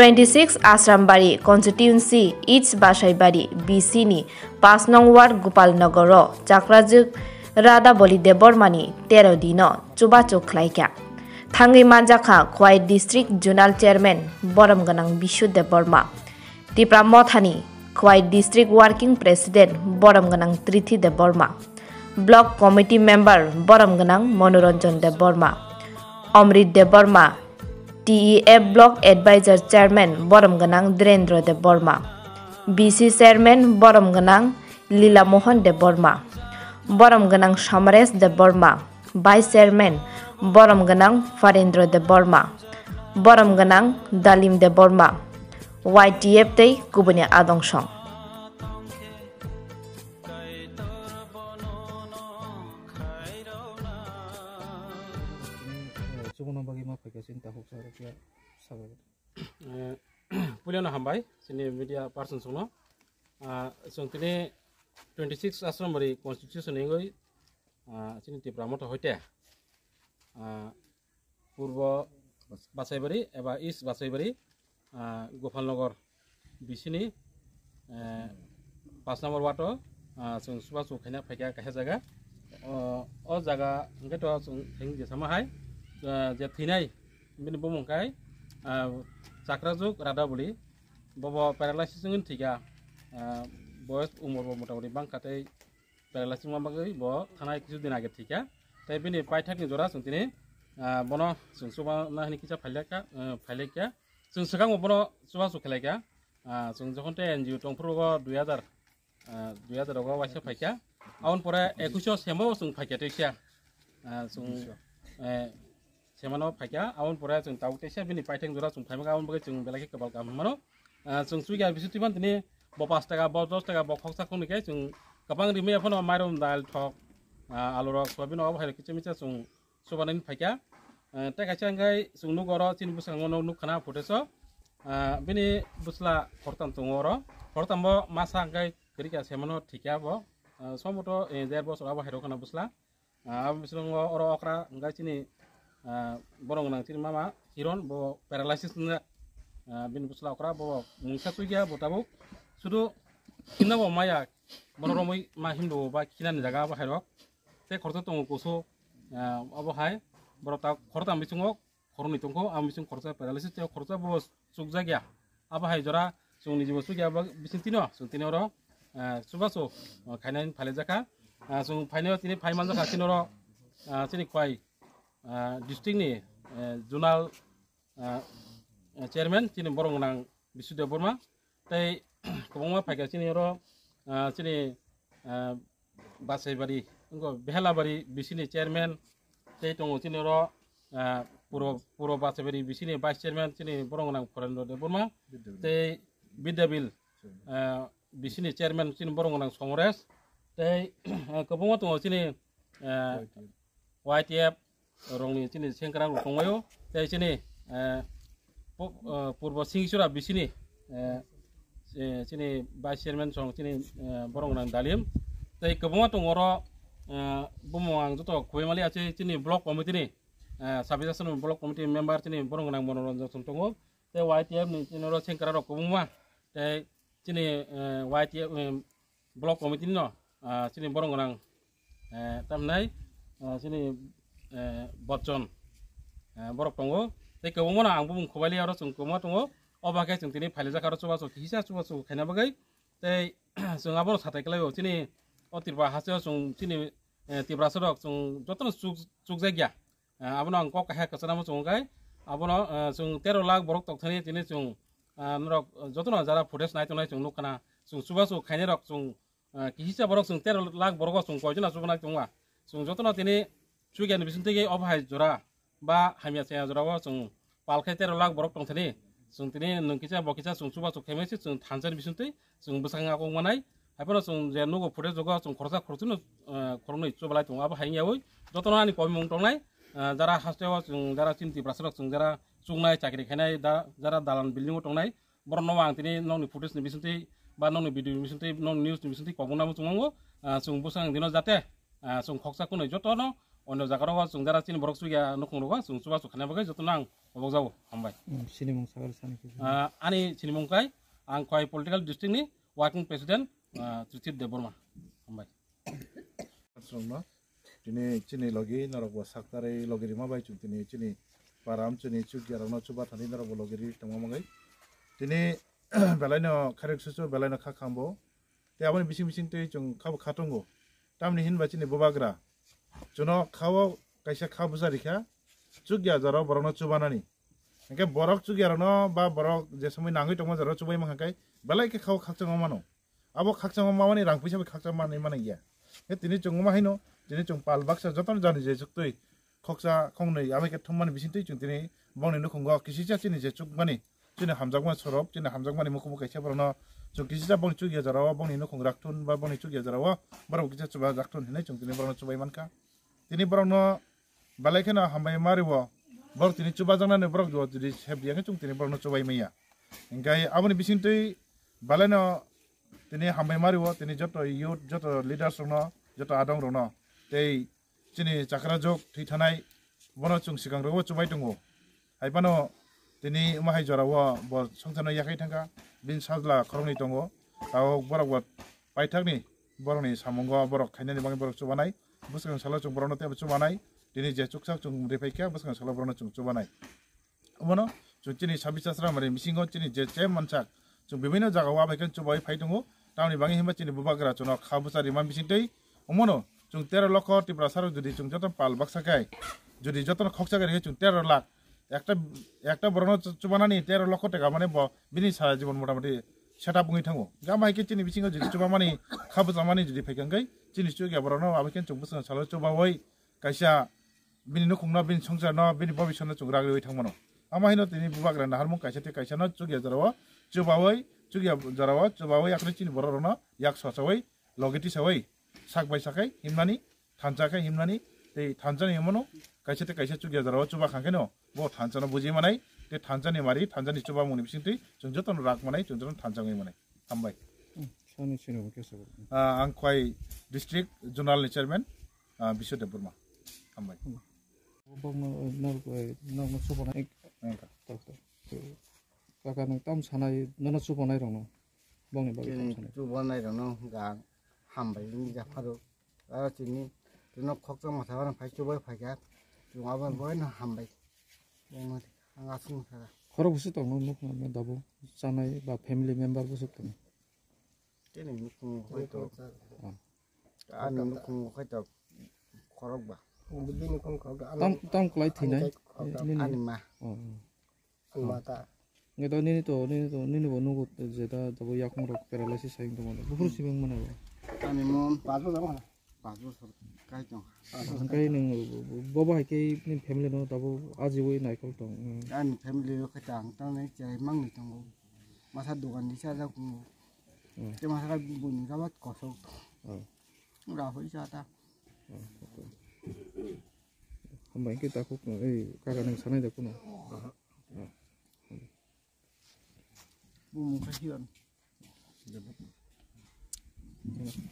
26 Asrambari constituency each Bashaibari BC ni 5 নং word Gopalnagar চাকরাজুক Radha বলি দেবরমানি তেরো দিন চুবা চোখলাইকা থাঙ্গি মানজাখা খোয়াই ডিস্ট্রিক্ট জোনাল চেয়ারম্যান বরম বিশ্ব বিশুদেব বর্মা টিপ্রা মথানি খোয়াই ডিস্ট্রিক্ট ওয়ার্কিং প্রেসিডেন্ট বরম গনাং Trithi Deb Barma block committee member বরম গনাং Manoranjan Deb Barma Amrit Deb Barma TEF block advisor chairman বরম গনাং দ্রেন্দ্র দেব বর্মা বিসি চেয়ারম্যান বরম গনাং লীলামোহন দেব বর্মা বরম গনাং সমরেশ দেব বর্মা ভাইস চেয়ারম্যান বরম গনাং ফরেন্দ্র দেব বর্মা বরম গনাং দালিম দেব বর্মা ওয়াইটিএফ তেই কুবনি আদংসং চিন্তা হোক আৰু কিয় চাব পুলিয়ান হাম্বাই চিনি মিডিয়া পাৰ্চন চন চিনি টুৱেণ্টি ছিক্স আছ নম্বৰী কনষ্টিটিউশ্যনে গৈ চিনি টিপ্ৰামত সৈতে পূৰ্ব বাছাইবাৰী এবাৰ ইষ্ট বাছাইবাৰী গোপাল নগৰ বিচিনি পাঁচ নম্বৰ ৱাৰ্ডৰ চং চুবা চৌখাইনা ফাইকীয়া কাষে জেগা অ জেগা হেংগে তো চং হেং জেচামাহাই জেঠিনাই bini bumungkai sakra zuk rada buli bobo paralysis singin tiga bos umur bobo muda buli bang kate paralysis mama kai bo tana kisu dina ke tiga tapi bini paitak ni jora sung tini bono sung suba nah ni kisa paleka paleka sung sekang bono suba suk paleka sung zokon te enjiu tong pro go dua dar dua dar go wasya paika Aun pura ekusyo semua sung paika tiga sung सेमानो ଫାଇକା आउन ପରା जों दाउ टेसा बिनि पाइथें जरा जों फाइमा आउन बगे जों बेलाखि कबाल काम मानो जों सुइगा बिसुति मान दिने ब 5 টাকা ब 10 টাকা ब खसा खन के जों गोबां रिमे फन माइरम दाल थक आलु र सबिन अब हाइर किचे मिचा जों सोबानानि फाइका टेका चांगाय जों नु गर चिन बुसांग नु नु खाना फुटेस बिनि बुसला हरताम जों गर हरताम ब मासा गाय करिका सेमनो ठिका ब समतो 1.5 बसर अब हाइर खाना बुसला अब बिसंग अर अकरा गाय चिनि borong nang tin mama hiron bo paralysis nda bin busla okra bo musa suya bo tabo sudo kina bo maya bono romoi ma hindu ba kina nda gaba hero te korto tongo koso abo hai bro ta korto ambisungo koro ni tongo ambisung korto paralysis te korto bo sukza gya abo hai jora sung ni jibo suya bo bisin tino sun tino ro suba so kainan palezaka sung painio tini paiman zaka tino ro sini kwai डिस्ट्रिक्टनि zonal chairman जोंनि बर' गोनां बिसुदेव Burma दै कबंमा फायगासिनि र' जोंनि बासैबारि भेलाबारि बिसिनि chairman दै दङ जोंनि र' पुर' पुर' बासैबारि बिसिनि भाइस चेयारमेन जोंनि बर' गोनां फरेन्द्र देव बर्मा दै बिद्याबिल बिसिनि चेयारमेन जोंनि बर' गोनां समरेस दै कबंमा दङ जोंनि Y T F rongni chini sengkrang rongoyo, tei chini eh, eh, purbo singsura bisini eh, chini basirmen song chini borong nang dalim, tei kebunga tongoro bumuang tuto kue mali achi chini blok komi chini sabisa sunu blok komi member chini borong nang borong nang dong tongo, tei ytm ni chini ro sengkrang ro kebunga, tei chini ytm blok komi chini no ah, chini borong nang tam nai. sini बच्चन बरफ दङ कबमोन आंबो बुंखबायलै आरो जों गोमा दङ अबाखै जों दिनै फाइलेजा खारो सबा सखि हिसा सबा सखि खायना बागै दै जोंहा बर' साथायखौलाय बेनि अतिरबा हासे जों दिनै तिब्रा सरक जों जत्न सुख जाय गया आबन आं कक हे कसनाम सङै आबन जों तेर' लाख बरक तखथनि दिनै जों रक जत्न जारा फुटेज नाय थनाय जों नुखाना जों सुबा सुख खायनाय रक जों কি হিচাপ বৰক চোন তেৰ লাখ বৰক চোন কয়জন আছো বনাই তোমাক চোন যত্ন তিনি সুগিয়ান বিশুন্তিকে অভাই জোরা বা হামিয়া সেয়া জোরা ও সং পালখাইতে রলাগ বরক টংথলি সং তিনি নংকিচা বকিচা সং সুবা সুখেমে সি সং থানজেন বিশুন্তি সং বসাং আকো মানাই হাইপন সং জে নগো ফুরে ইচ্ছু বলাই তং আবা হাইয়া ওই যতন আনি কমি মং টংনাই যারা হাসতে ও সং যারা চিন্তি প্রাসর সং যারা সুংনাই চাকরি খাইনাই যারা দালান বিল্ডিং ও টংনাই বরন ওয়াং তিনি ফুটেজ নি বিশুন্তি বা নংনি ভিডিও বিশুন্তি নং নিউজ নি বিশুন্তি কবনাম চুমঙ্গ সং বসাং দিন যাতে সং খকসা কোন যতন অন্য জায়গার হওয়া চুং যারা চিনি বরক সুগিয়া নকুং রোয়া চুং সুবা সুখানে বগে যত নাং অবক যাবো হামবাই সিনিমং সাগর সানি আনি সিনিমং কাই আং কয় পলিটিক্যাল ডিস্ট্রিক্টনি ওয়ার্কিং প্রেসিডেন্ট ত্রিচিত দেববর্মা হামবাই তিনি চিনি লগি নরক সাকতারে লগিরি মাবাই চুং তিনি চিনি পারাম চিনি চুগিয়ারানো চুবা থানি নরক লগিরি টমামাগাই তিনি বেলাইনো খারেক সুসু বেলাইনো খা খামবো তে আপনি বিসিং বিসিং তুই চুং খাব খাটঙ্গো তামনি হিনবা চিনি বোবাগ্রা চুনা খাব কাইছে খাব বুঝা দেখা চুকিয়া জ্বর বরং চুবানানি এনেকে বরক চুকিয়ার ন বা বরক যে সময় নাঙি টমা জ্বর চুবাই মাখাকাই বেলাকে খাও খাকচাঙ মানো আবো খাকচাঙ মানে রং পয়সা খাকচাঙ মানে মানে গিয়া হে তিনি চুমা হাইনো তিনি চুম পাল বাকসা যতন জানি যে চুক্তই খকচা খংনই আমি কে থমানি বিছিনতই চুম তিনি বংনি নখুঙ্গ কিছু চাচি নিজে চুক মানে চিনে হামজাকমা সরব চিনে হামজাকমানি মুখ মুখ কাইছে বরণ চুম কিছু চা বংনি চুকিয়া জ্বর বংনি নখুং রাখতুন বা বংনি চুকিয়া জ্বর বরং কিছু চুবা রাখতুন হিনে চুম তিনি বরণ চুবাই মানকা তিনি বরং বেলাইখে না হামাই মারিব বর তিনি চুবা জানানো বরং যদি সেব দিয়ে চুং তিনি বরং চুবাই মাইয়া ইংকাই আমি বিশিনতেই বেলাইন তিনি হামাই মারিব তিনি যত ইউথ যত লিডার্স রং যত আদং রং তেই চিনি চাকরা যোগ থি থানাই বন চুং সিগাং রো চুবাই দঙ্গ হাইপানো তিনি মাহাই জরাও বর সংসার ইয়াকাই থাকা বিন সাজলা খরংনি বৰ তাও বৰাবৰ পাইথাকনি বৰং সামগ্ৰ বৰক খাইনি বৰং চুবানায় boskan salah cung brono tiap coba nai dini je cuk sak cung repai kia boskan salah brono cung coba nai umano cung cini sabi sasra mare misingo cini je cem mansak cung bibino jaga wa baikan coba i paitungu tamni bangi hima cini bubagra cung ok habusa rima mising tei umano cung tera loko tipra saru jadi cung jotan pal baksa kai যদি যতন খকচা করে চুন তেরো লাখ একটা একটা বরণ চুবানা নিয়ে তেরো লক্ষ টাকা মানে বিনি সারা জীবন মোটামুটি সেটা বুঙি থাঙ্গো যা মাইকে চিনি বিচিঙ্গ যদি চুবা মানি খাবো জামানি যদি ফাইকাঙ্গাই চিনি চুই গেবরানো আবাইকে চুবু সঙ্গে সালো চুবা ওই কাইসা বিনি নুখুংনা বিনি সংসার ন বিনি ভবিষ্যৎ চুংরা গেলে থাকমানো আমাহিনো তিনি বুবাগ্রা নাহার মুখ কাইসা তে কাইসা ন চুগিয়া জারাও চুবা ওই চুগিয়া জারাও চুবা ওই আপনি চিনি বড় রনো ইয়াক সচাওই লগেটি সাওই শাক বাই শাকাই হিমনানি থানচাকাই হিমনানি এই থানচানি হিমানো কাইসা তে কাইসা চুগিয়া জারাও চুবা খাঙ্কেনো বো থানচানো বুঝি মানাই ते थांजानी मारी थांजानी चुबा मुनि बिसिंते जों जतन राग मनाय जों जतन थांजांगै मनाय थांबाय सानि सिनो बकेसो आ आं खै डिस्ट्रिक्ट जोनल चेयरमैन बिशोदे बर्मा थांबाय बबम नर खै नम सुबनाय एक तक तक काका नों तम सानाय नन सुबनाय रं नो बंनि बागै तम सानाय सुबनाय रं नो गां हामबाय नि जाफारो आरो तिनि जोंनो खक्त माथाबा फाइसुबाय फाइगा जों आबार बयनो हामबाय बंनि ঘৰৰ বস্তু তো মোক দাব জানাই বা ফেমিলি মেম্বাৰ বস্তু তো নগত যেতিয়া যাব ইয়াক মোক পেৰালাইচিছ আহিম তোমাৰ বহুত চিভিং মানে আমি মোৰ পাঁচ বজাৰ মানে 바주 까이죠 까이는 뭐뭐 할게 님 패밀리는 다보 아지 왜 나이 걸 동. 안 패밀리 그 땅땅에 제일 막니 동고. 마사 도간 니사다 고. 제 마사가 보니까 막 거서. 어. 라고 이자다. 어. 한번 이렇게 딱 고. 에이 가가는 사나이 됐구나. 어. 뭐 뭐가 희한. 네.